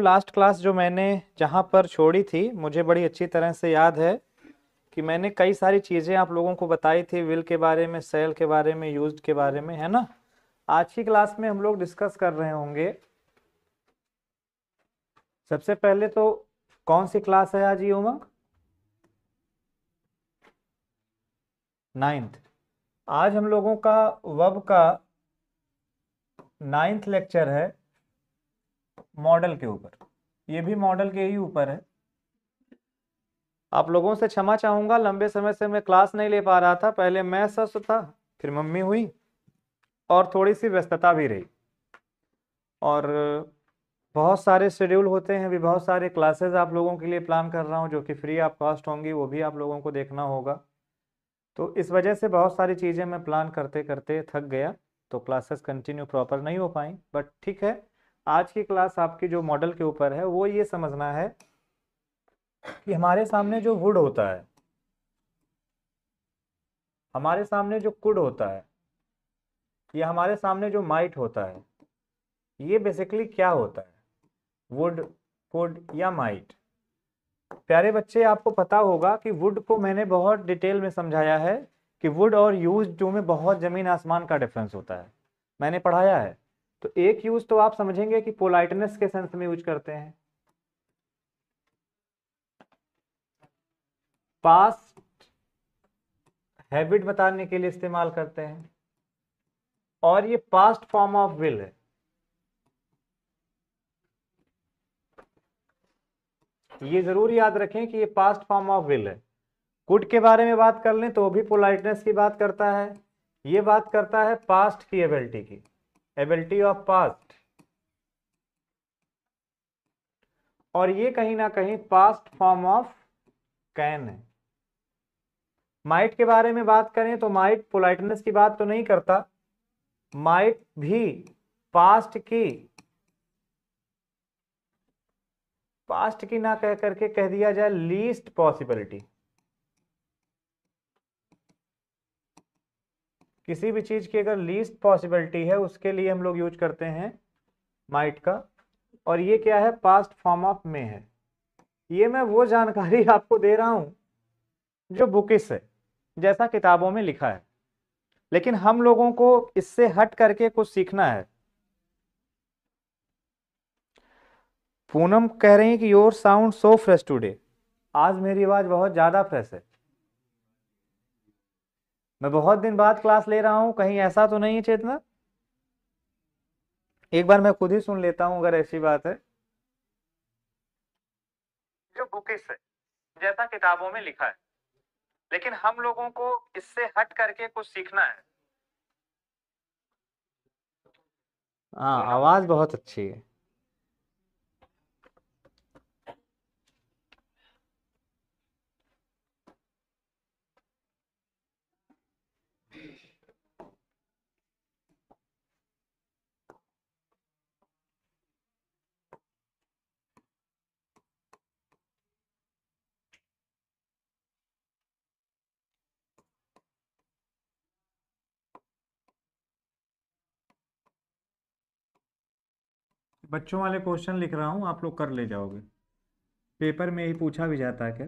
Last class जो मैंने जहाँ पर छोड़ी थी मुझे बड़ी अच्छी तरह से याद है कि मैंने कई सारी चीज़ें आप लोगों को बताई थी विल के बारे में सेल के बारे में यूज के बारे में है ना आज की क्लास में हम लोग डिस्कस कर रहे होंगे सबसे पहले तो कौन सी क्लास है आज ये उमंग नाइन्थ आज हम लोगों का वब का नाइन्थ लेक्चर है मॉडल के ऊपर ये भी मॉडल के ही ऊपर है आप लोगों से क्षमा चाहूंगा लंबे समय से मैं क्लास नहीं ले पा रहा था पहले मैं सस्त था फिर मम्मी हुई और थोड़ी सी व्यस्तता भी रही और बहुत सारे शेड्यूल होते हैं भी बहुत सारे क्लासेस आप लोगों के लिए प्लान कर रहा हूँ जो कि फ्री आप कॉस्ट होंगी वो भी आप लोगों को देखना होगा तो इस वजह से बहुत सारी चीज़ें मैं प्लान करते करते थक गया तो क्लासेस कंटिन्यू प्रॉपर नहीं हो पाई बट ठीक है आज की क्लास आपकी जो मॉडल के ऊपर है वो ये समझना है कि हमारे सामने जो वुड होता है हमारे सामने जो कुड होता है या हमारे सामने जो माइट होता है ये बेसिकली क्या होता है वुड कुड या माइट प्यारे बच्चे आपको पता होगा कि वुड को मैंने बहुत डिटेल में समझाया है कि वुड और यूज टू में बहुत ज़मीन आसमान का डिफरेंस होता है मैंने पढ़ाया है तो एक यूज तो आप समझेंगे कि पोलाइटनेस के सेंस में यूज करते हैं पास्ट हैबिट बताने के लिए इस्तेमाल करते हैं और ये पास्ट फॉर्म ऑफ विल है ये जरूर याद रखें कि ये पास्ट फॉर्म ऑफ विल है कुड के बारे में बात कर लें तो भी पोलाइटनेस की बात करता है ये बात करता है पास्ट की एबिलिटी की एबिलिटी ऑफ पास्ट और ये कहीं ना कहीं पास्ट फॉर्म ऑफ कैन है माइट के बारे में बात करें तो माइट पोलाइटनेस की बात तो नहीं करता माइट भी पास्ट की पास्ट की ना कह करके कह दिया जाए लीस्ट पॉसिबिलिटी किसी भी चीज़ की अगर लीस्ट पॉसिबिलिटी है उसके लिए हम लोग यूज करते हैं माइट का और ये क्या है पास्ट फॉर्म ऑफ में है ये मैं वो जानकारी आपको दे रहा हूं जो बुकिस है जैसा किताबों में लिखा है लेकिन हम लोगों को इससे हट करके कुछ सीखना है पूनम कह रही हैं कि your sound so fresh today आज मेरी आवाज़ बहुत ज़्यादा फ्रेश है मैं बहुत दिन बाद क्लास ले रहा हूँ कहीं ऐसा तो नहीं है चेतना एक बार मैं खुद ही सुन लेता हूँ अगर ऐसी बात है जो बुकिस है जैसा किताबों में लिखा है लेकिन हम लोगों को इससे हट करके कुछ सीखना है हाँ आवाज बहुत अच्छी है बच्चों वाले क्वेश्चन लिख रहा हूँ आप लोग कर ले जाओगे पेपर में ही पूछा भी जाता है क्या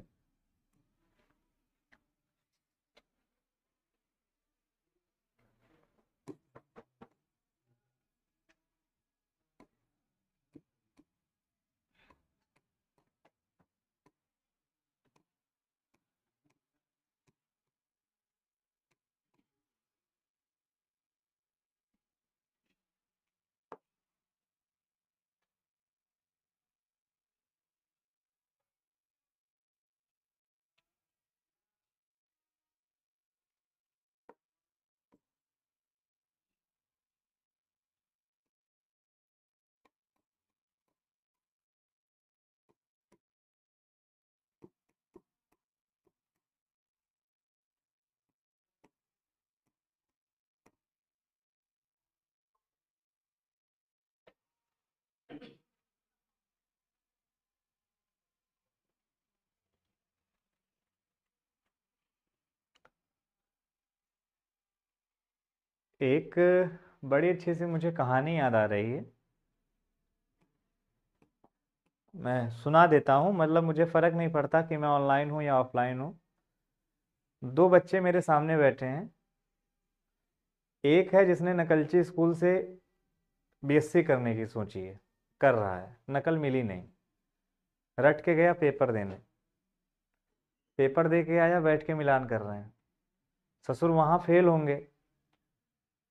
एक बड़ी अच्छी सी मुझे कहानी याद आ रही है मैं सुना देता हूँ मतलब मुझे फ़र्क नहीं पड़ता कि मैं ऑनलाइन हूँ या ऑफलाइन हूँ दो बच्चे मेरे सामने बैठे हैं एक है जिसने नकलची स्कूल से बीएससी करने की सोची है कर रहा है नकल मिली नहीं रट के गया पेपर देने पेपर दे के आया बैठ के मिलान कर रहे हैं ससुर वहाँ फेल होंगे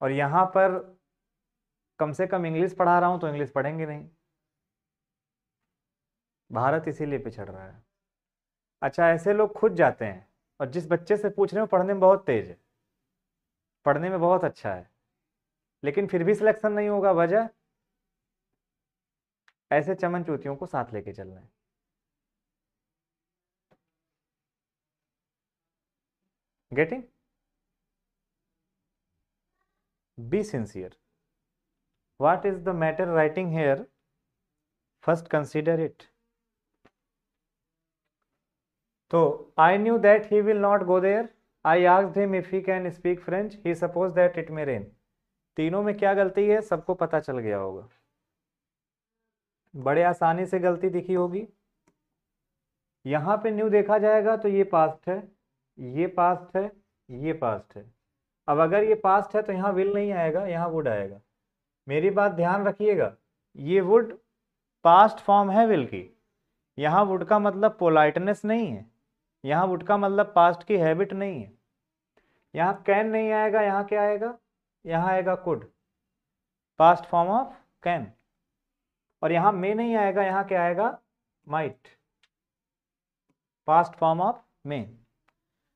और यहाँ पर कम से कम इंग्लिश पढ़ा रहा हूं तो इंग्लिश पढ़ेंगे नहीं भारत इसीलिए पिछड़ रहा है अच्छा ऐसे लोग खुद जाते हैं और जिस बच्चे से पूछ रहे हो पढ़ने में बहुत तेज है पढ़ने में बहुत अच्छा है लेकिन फिर भी सिलेक्शन नहीं होगा वजह ऐसे चमन चूतियों को साथ लेके चल रहे getting be sincere what is the matter writing here first consider it so i knew that he will not go there i asked him if he can speak french he supposed that it may rain तीनों में क्या गलती है सबको पता चल गया होगा बड़े आसानी से गलती दिखी होगी यहाँ पे न्यू देखा जाएगा तो ये पास्ट है ये पास्ट है ये पास्ट है अब अगर ये पास्ट है तो यहाँ विल नहीं आएगा यहाँ वुड आएगा मेरी बात ध्यान रखिएगा ये वुड पास्ट फॉर्म है विल की यहाँ वुड का मतलब पोलाइटनेस नहीं है यहाँ वुड का मतलब पास्ट की हैबिट नहीं है यहाँ कैन नहीं आएगा यहाँ क्या आएगा यहाँ आएगा could past form of can और यहाँ मे नहीं आएगा यहाँ क्या आएगा might past form of may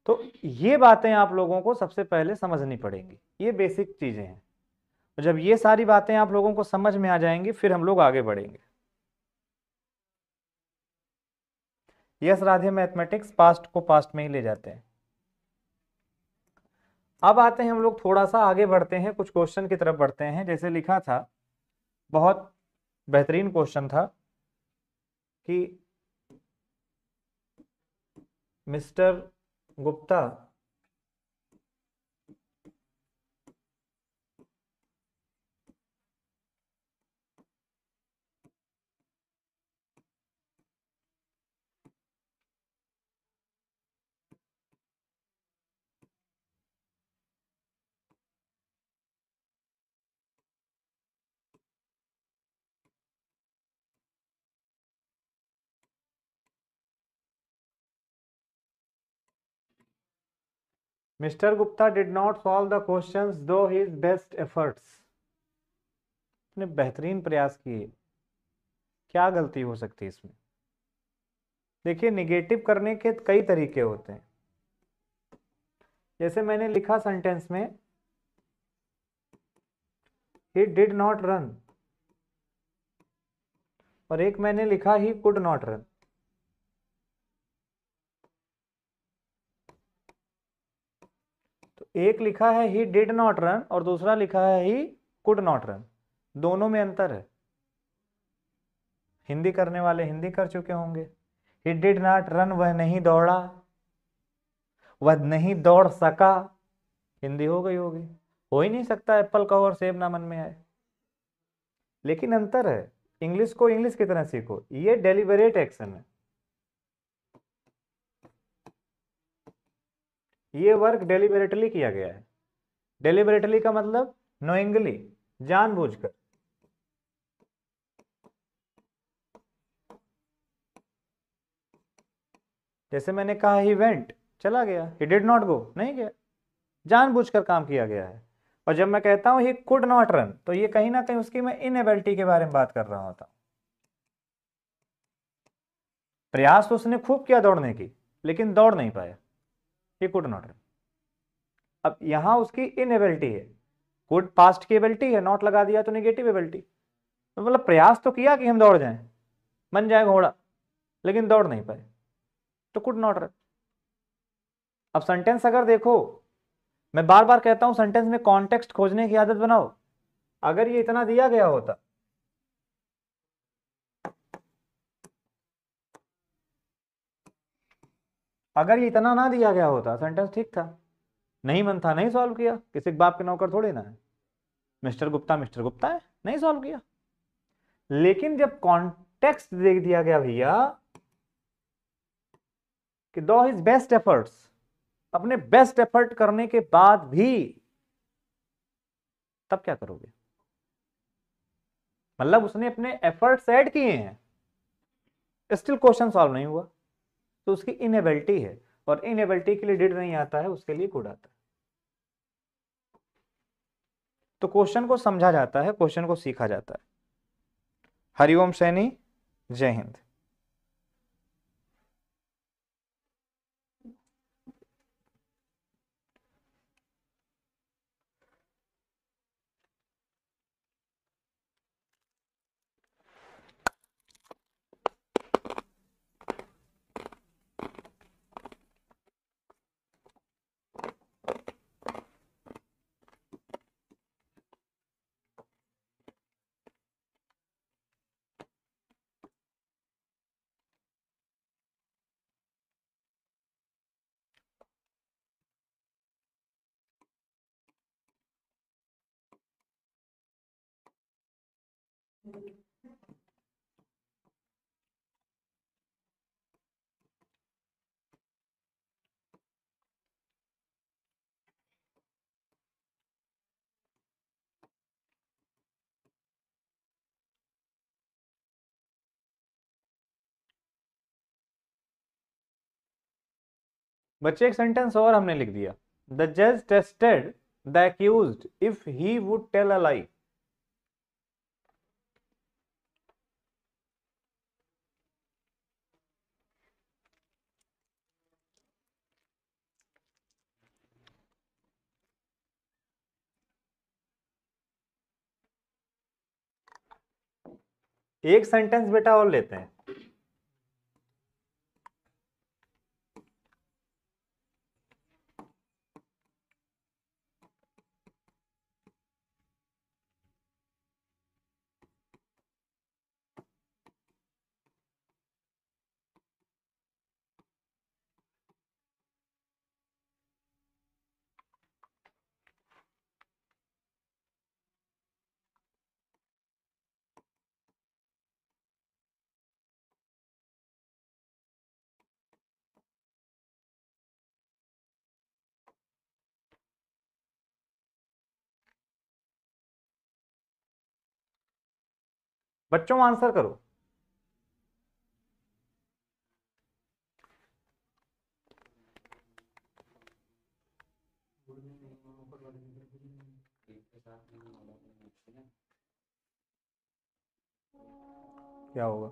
तो ये बातें आप लोगों को सबसे पहले समझनी पड़ेंगी ये बेसिक चीज़ें हैं तो जब ये सारी बातें आप लोगों को समझ में आ जाएंगी फिर हम लोग आगे बढ़ेंगे यस राधे मैथमेटिक्स पास्ट को पास्ट में ही ले जाते हैं अब आते हैं हम लोग थोड़ा सा आगे बढ़ते हैं कुछ क्वेश्चन की तरफ बढ़ते हैं जैसे लिखा था बहुत बेहतरीन क्वेश्चन था कि mister 무겁다. Mister Gupta did not solve the question though his best efforts ने बेहतरीन प्रयास किए क्या गलती हो सकती है इसमें देखिए निगेटिव करने के कई तरीके होते हैं जैसे मैंने लिखा सेंटेंस में ही डिड नॉट रन और एक मैंने लिखा ही कुड नॉट रन एक लिखा है ही डिड नॉट रन और दूसरा लिखा है ही कुड नॉट रन दोनों में अंतर है हिंदी करने वाले हिंदी कर चुके होंगे ही डिड नॉट रन वह नहीं दौड़ा वह नहीं दौड़ सका हिंदी हो गई होगी हो ही नहीं सकता एप्पल कहो और सेब ना मन में आए लेकिन अंतर है इंग्लिश को इंग्लिश की तरह सीखो ये डेलीवरेट एक्शन है ये वर्क डेलीबरेटली किया गया है डेलीबरेटली का मतलब नोइंगली जानबूझकर जैसे मैंने कहा ही वेंट चला गया ही डिड नॉट गो नहीं गया जानबूझकर काम किया गया है और जब मैं कहता हूं ही कुड नॉट रन तो ये कहीं ना कहीं उसकी मैं इनएबिलिटी के बारे में बात कर रहा होता प्रयास तो उसने खूब किया दौड़ने की लेकिन दौड़ नहीं पाया ही कुड नॉट अब यहां उसकी इनएबिलिटी है कुड पास्ट की एबिलिटी है नॉट लगा दिया तो निगेटिव एबिलिटी तो मतलब प्रयास तो किया कि हम दौड़ जाए बन जाए घोड़ा लेकिन दौड़ नहीं पाए तो कुड नॉट रन अब सेंटेंस अगर देखो मैं बार बार कहता हूं सेंटेंस में कॉन्टेक्स्ट खोजने की आदत बनाओ अगर ये इतना दिया गया होता अगर ये इतना ना दिया गया होता सेंटेंस ठीक था नहीं मन था नहीं सॉल्व किया किसी के बाप के नौकर थोड़े ना है मिस्टर गुप्ता मिस्टर गुप्ता है नहीं सॉल्व किया लेकिन जब कॉन्टेक्स्ट दे दिया गया भैया कि दो हिज बेस्ट एफर्ट्स अपने बेस्ट एफर्ट करने के बाद भी तब क्या करोगे मतलब उसने अपने एफर्ट्स ऐड किए हैं स्टिल क्वेश्चन सॉल्व नहीं हुआ तो उसकी इनेबिलिटी है और इनेबिलिटी के लिए डिड नहीं आता है उसके लिए गुड आता है तो क्वेश्चन को समझा जाता है क्वेश्चन को सीखा जाता है हरिओम सैनी जय हिंद बच्चे एक सेंटेंस और हमने लिख दिया द जज tested the accused if he would tell a lie एक सेंटेंस बेटा और लेते हैं बच्चों आंसर करो क्या होगा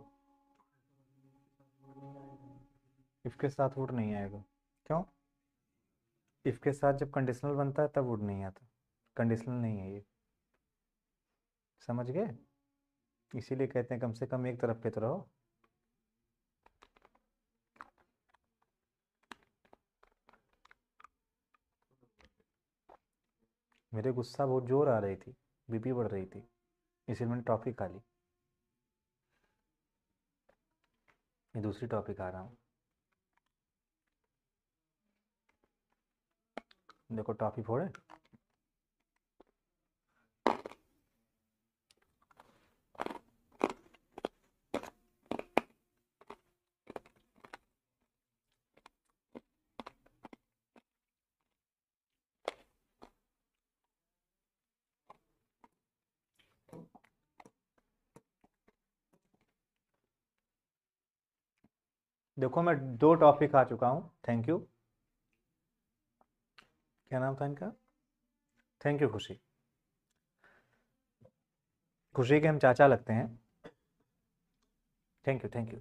इफ के साथ वुड नहीं आएगा क्यों इफ के साथ जब कंडीशनल बनता है तब वुड नहीं आता कंडीशनल नहीं है ये समझ गए इसीलिए कहते हैं कम से कम एक तरफ पे तो रहो मेरे गुस्सा बहुत जोर आ रही थी बीपी बढ़ रही थी इसलिए मैंने टॉपिक खा ली मैं दूसरी टॉपिक आ रहा हूँ देखो टॉफी फोड़े देखो मैं दो टॉपिक आ चुका हूँ थैंक यू क्या नाम था इनका थैंक यू खुशी खुशी के हम चाचा लगते हैं थैंक यू थैंक यू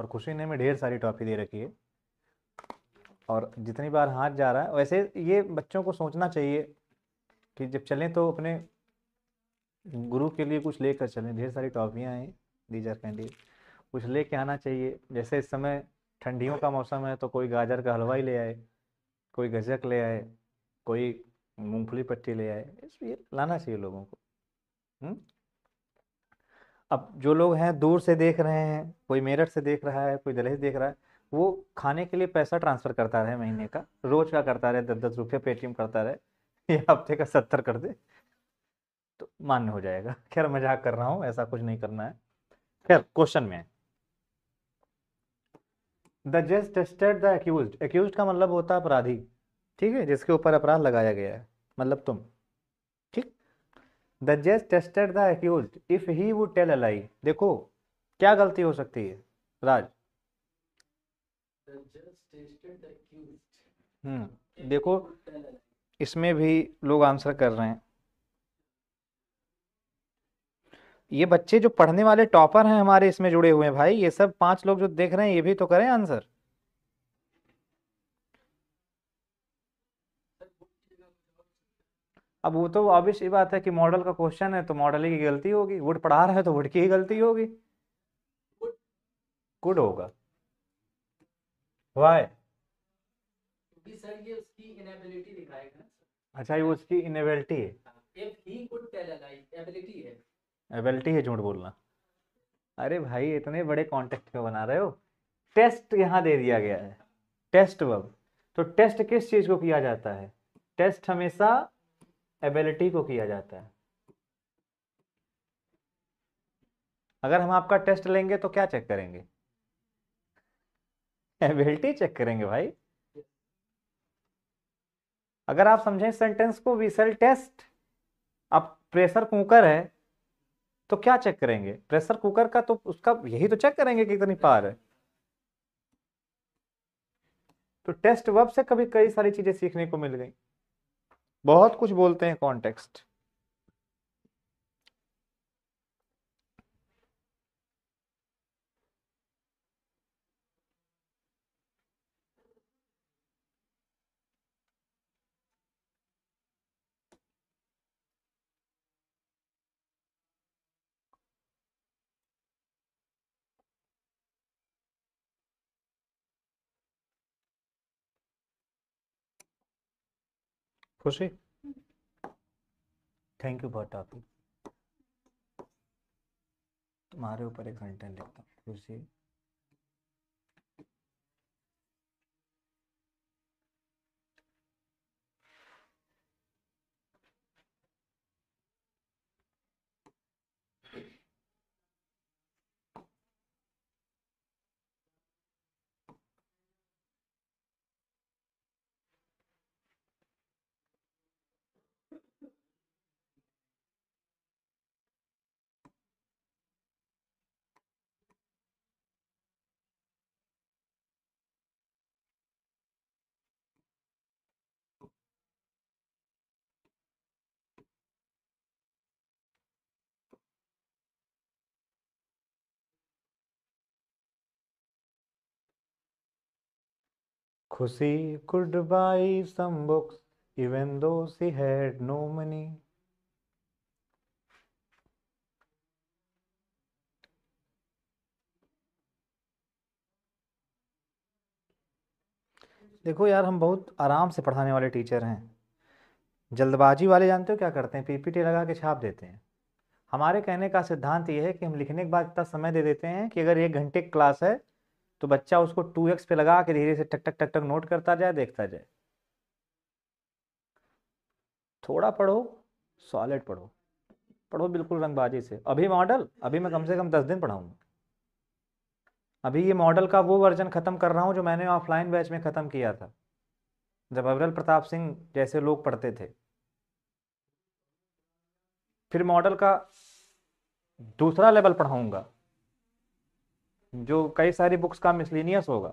और खुशी ने हमें ढेर सारी टॉपी दे रखी है और जितनी बार हाथ जा रहा है वैसे ये बच्चों को सोचना चाहिए कि जब चलें तो अपने गुरु के लिए कुछ लेकर चलें ढेर सारी टॉपियाँ हैं डीजर कैंडी कुछ लेके आना चाहिए जैसे इस समय ठंडियों का मौसम है तो कोई गाजर का हलवा ही ले आए कोई गजक ले आए कोई मूंगफली पट्टी ले आए ये लाना चाहिए लोगों को हुँ? हम्म? अब जो लोग हैं दूर से देख रहे हैं कोई मेरठ से देख रहा है कोई से देख रहा है वो खाने के लिए पैसा ट्रांसफ़र करता रहे महीने का रोज का करता रहे दस दस रुपये पेटीएम करता रहे या हफ्ते का सत्तर कर दे तो मान्य हो जाएगा खैर मजाक कर रहा हूँ ऐसा कुछ नहीं करना है खैर क्वेश्चन में द जज टेस्टेड द एक्यूज एक्यूज का मतलब होता है अपराधी ठीक है जिसके ऊपर अपराध लगाया गया है मतलब तुम ठीक द जज tested the accused if he would tell a lie देखो क्या गलती हो सकती है राज हम्म देखो इसमें भी लोग आंसर कर रहे हैं ये बच्चे जो पढ़ने वाले टॉपर हैं हमारे इसमें जुड़े हुए हैं भाई ये सब पांच लोग जो देख रहे हैं ये भी तो करें आंसर अब वो तो ऑब्वियस ये बात है कि मॉडल का क्वेश्चन है तो मॉडल की गलती होगी वुड पढ़ा रहा है तो वुड की ही गलती होगी गुड होगा वाई ये उसकी इनेबिलिटी अच्छा ये उसकी इनेबिलिटी है हाँ, एबिलिटी है झूठ बोलना अरे भाई इतने बड़े कॉन्टेक्ट में बना रहे हो टेस्ट यहाँ दे दिया गया है टेस्ट वर्ब तो टेस्ट किस चीज़ को किया जाता है टेस्ट हमेशा एबिलिटी को किया जाता है अगर हम आपका टेस्ट लेंगे तो क्या चेक करेंगे एबिलिटी चेक करेंगे भाई अगर आप समझें सेंटेंस को विसल टेस्ट अब प्रेशर कुकर है तो क्या चेक करेंगे प्रेशर कुकर का तो उसका यही तो चेक करेंगे कि कितनी पार है तो टेस्ट वब से कभी कई सारी चीजें सीखने को मिल गई बहुत कुछ बोलते हैं कॉन्टेक्स्ट खुशी थैंक यू फॉर टॉपिक तुम्हारे ऊपर एक कंटेंट लिखता हूँ खुशी खुशी could buy some books even though she had no money देखो यार हम बहुत आराम से पढ़ाने वाले टीचर हैं जल्दबाजी वाले जानते हो क्या करते हैं पीपीटी लगा के छाप देते हैं हमारे कहने का सिद्धांत यह है कि हम लिखने के बाद इतना समय दे देते हैं कि अगर एक घंटे की क्लास है तो बच्चा उसको टू एक्स पे लगा के धीरे से टक टक टक टक नोट करता जाए देखता जाए थोड़ा पढ़ो सॉलिड पढ़ो पढ़ो बिल्कुल रंगबाजी से अभी मॉडल अभी मैं कम से कम दस दिन पढ़ाऊंगा अभी ये मॉडल का वो वर्जन ख़त्म कर रहा हूँ जो मैंने ऑफलाइन बैच में ख़त्म किया था जब अवरल प्रताप सिंह जैसे लोग पढ़ते थे फिर मॉडल का दूसरा लेवल पढ़ाऊंगा जो कई सारी बुक्स का मिसलिनियस होगा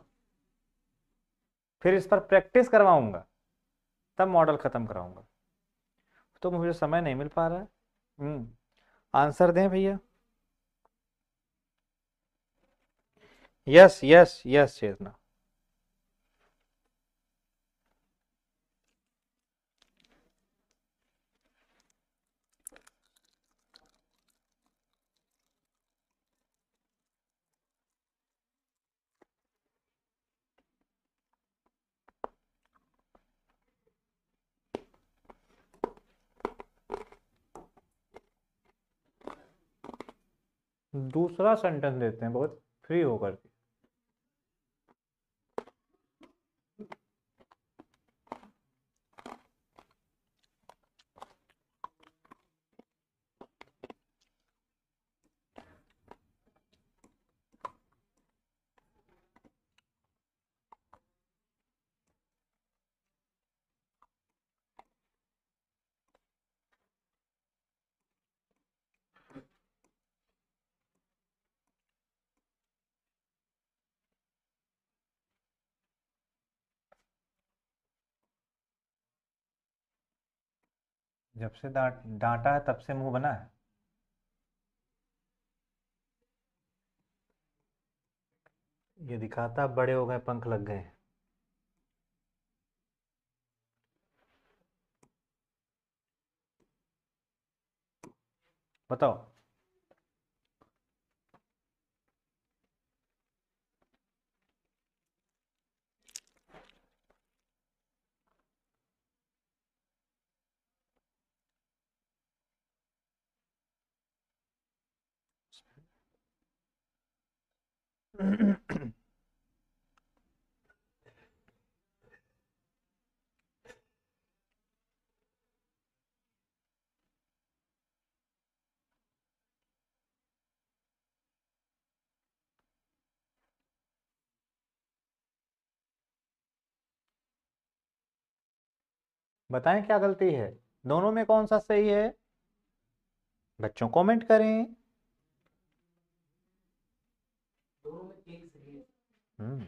फिर इस पर प्रैक्टिस करवाऊंगा तब मॉडल ख़त्म कराऊंगा तो मुझे समय नहीं मिल पा रहा है आंसर हम्म, दें भैया यस यस यस चेतना दूसरा सेंटेंस देते हैं बहुत फ्री होकर के जब से डांट डांटा है तब से मुंह बना है ये दिखाता बड़े हो गए पंख लग गए बताओ बताएं क्या गलती है दोनों में कौन सा सही है बच्चों कमेंट करें हम्म।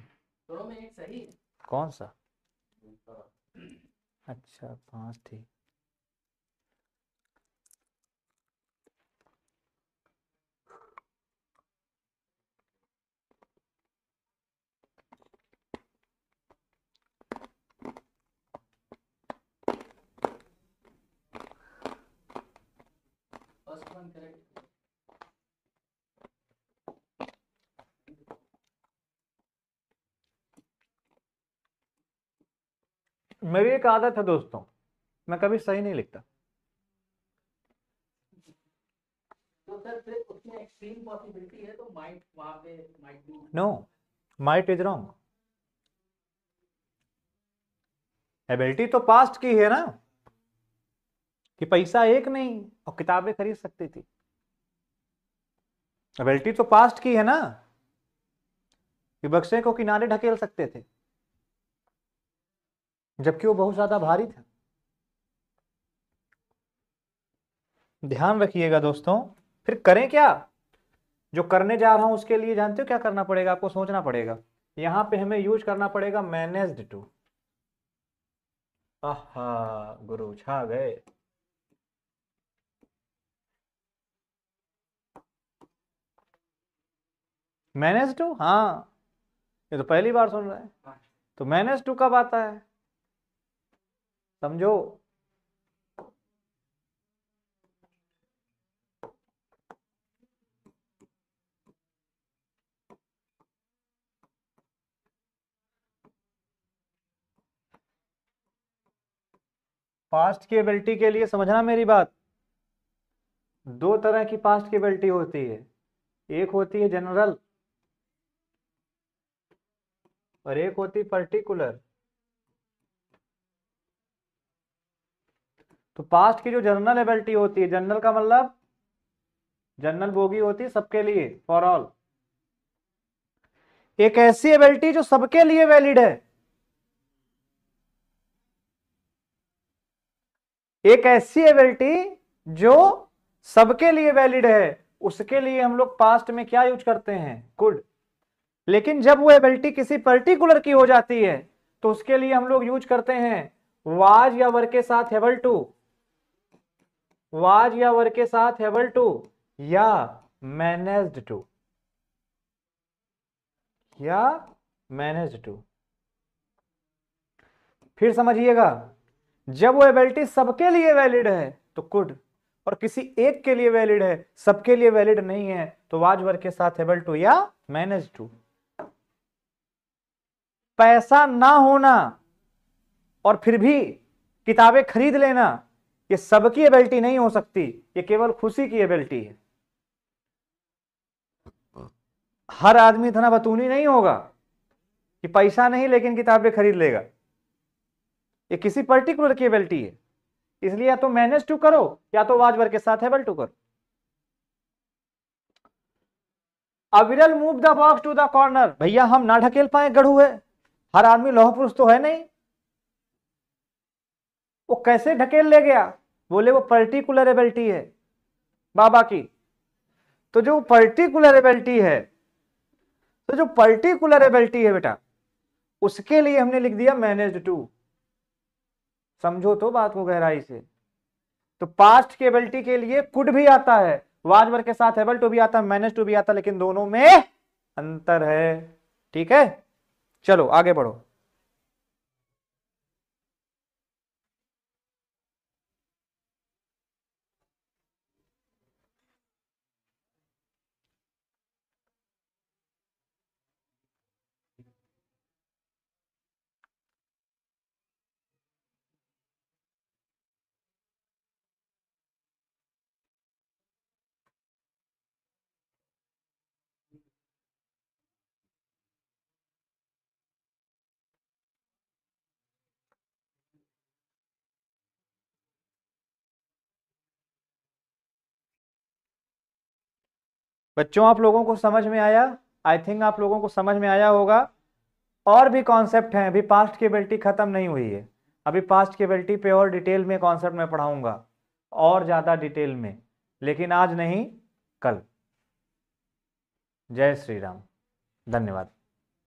कौन सा हम्म, अच्छा पांच थी करेक्ट मेरी एक आदत है दोस्तों मैं कभी सही नहीं लिखता no might is wrong ability तो पास्ट की है ना कि पैसा एक नहीं और किताबें खरीद सकती थी एबिलिटी तो पास्ट की है ना कि बक्से को किनारे ढकेल सकते थे जबकि वो बहुत ज़्यादा भारी था ध्यान रखिएगा दोस्तों फिर करें क्या जो करने जा रहा हूं उसके लिए जानते हो क्या करना पड़ेगा आपको सोचना पड़ेगा यहां पे हमें यूज करना पड़ेगा मैनेज्ड टू आह गुरु छा गए मैनेज टू हाँ ये तो पहली बार सुन रहा है तो मैनेज टू कब आता है समझो पास्ट की एबिलिटी के लिए समझना मेरी बात दो तरह की पास्ट की एबिलिटी होती है एक होती है जनरल और एक होती पर्टिकुलर तो पास्ट की जो जनरल एबिलिटी होती है जनरल का मतलब जनरल बोगी होती है सबके लिए फॉर ऑल एक ऐसी एबिलिटी जो सबके लिए वैलिड है एक ऐसी एबिलिटी जो सबके लिए वैलिड है उसके लिए हम लोग पास्ट में क्या यूज करते हैं गुड लेकिन जब वो एबिलिटी किसी पर्टिकुलर की हो जाती है तो उसके लिए हम लोग यूज करते हैं वाज या वर के साथ हेबल टू वाज या वर के साथ एबल टू या मैनेज्ड टू या मैनेज टू फिर समझिएगा जब वो एबिलिटी सबके लिए वैलिड है तो कुड और किसी एक के लिए वैलिड है सबके लिए वैलिड नहीं है तो वाज वर्ग के साथ एबल टू या मैनेज टू पैसा ना होना और फिर भी किताबें खरीद लेना ये सबकी एबिलिटी नहीं हो सकती ये केवल खुशी की एबिलिटी है हर आदमी इतना बतूनी नहीं होगा कि पैसा नहीं लेकिन किताबें खरीद लेगा ये किसी पर्टिकुलर की एबिलिटी है इसलिए या तो मैनेज टू करो या तो वाजवर के साथ एबल टू करो Aviral move the box to the corner भैया हम ना ढकेल पाए गढ़ू है हर आदमी लौह पुरुष तो है नहीं वो कैसे ढकेल ले गया बोले वो पर्टिकुलर एबिलिटी है बाबा की तो जो पर्टिकुलर एबिलिटी है तो जो पर्टिकुलर एबिलिटी है बेटा उसके लिए हमने लिख दिया मैनेज टू समझो तो बात को गहराई से तो पास्ट की एबिलिटी के लिए कुड भी आता है वाजवर के साथ एबल टू भी आता है मैनेज टू भी आता लेकिन दोनों में अंतर है ठीक है चलो आगे बढ़ो बच्चों आप लोगों को समझ में आया आई थिंक आप लोगों को समझ में आया होगा और भी कॉन्सेप्ट हैं अभी पास्ट की एबिलिटी ख़त्म नहीं हुई है अभी पास्ट की एबिलिटी पे और डिटेल में कॉन्सेप्ट में पढ़ाऊंगा और ज़्यादा डिटेल में लेकिन आज नहीं कल जय श्री राम धन्यवाद